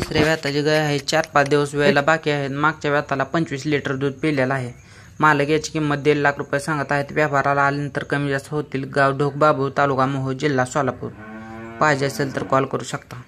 तिसऱ्या व्याताची गाय आहे चार पाच दिवस वेळेला बाकी आहेत मागच्या व्याताला पंचवीस लिटर दूध पिलेलं आहे मालक याची किंमत दीड लाख रुपये सांगत आहेत व्यापाराला आल्यानंतर कमी जास्त होतील गाव ढोक बाबू तालुका मोह जिल्हा सोलापूर पाहिजे असेल तर कॉल करू शकता